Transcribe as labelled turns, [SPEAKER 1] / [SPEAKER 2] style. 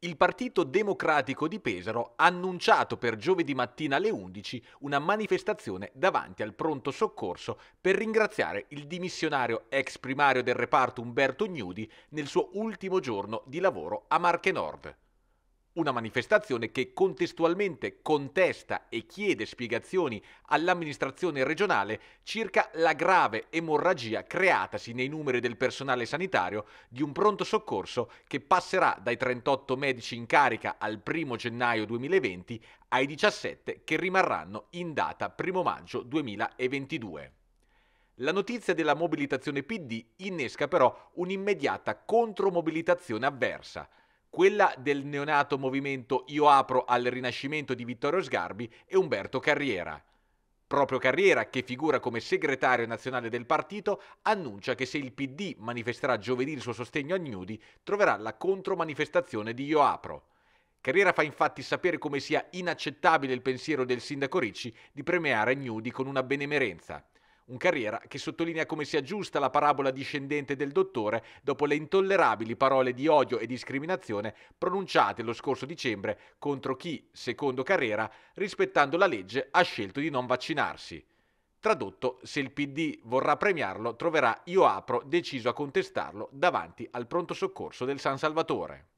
[SPEAKER 1] Il Partito Democratico di Pesaro ha annunciato per giovedì mattina alle 11 una manifestazione davanti al pronto soccorso per ringraziare il dimissionario ex primario del reparto Umberto Gnudi nel suo ultimo giorno di lavoro a Marche Nord. Una manifestazione che contestualmente contesta e chiede spiegazioni all'amministrazione regionale circa la grave emorragia creatasi nei numeri del personale sanitario di un pronto soccorso che passerà dai 38 medici in carica al 1 gennaio 2020 ai 17 che rimarranno in data 1 maggio 2022. La notizia della mobilitazione PD innesca però un'immediata contromobilitazione avversa quella del neonato movimento Io apro al rinascimento di Vittorio Sgarbi e Umberto Carriera. Proprio Carriera, che figura come segretario nazionale del partito, annuncia che se il PD manifesterà giovedì il suo sostegno a Gnudi, troverà la contromanifestazione di Io apro. Carriera fa infatti sapere come sia inaccettabile il pensiero del sindaco Ricci di premiare Gnudi con una benemerenza. Un carriera che sottolinea come sia giusta la parabola discendente del dottore dopo le intollerabili parole di odio e discriminazione pronunciate lo scorso dicembre contro chi, secondo Carrera, rispettando la legge, ha scelto di non vaccinarsi. Tradotto, se il PD vorrà premiarlo, troverà Io Apro deciso a contestarlo davanti al pronto soccorso del San Salvatore.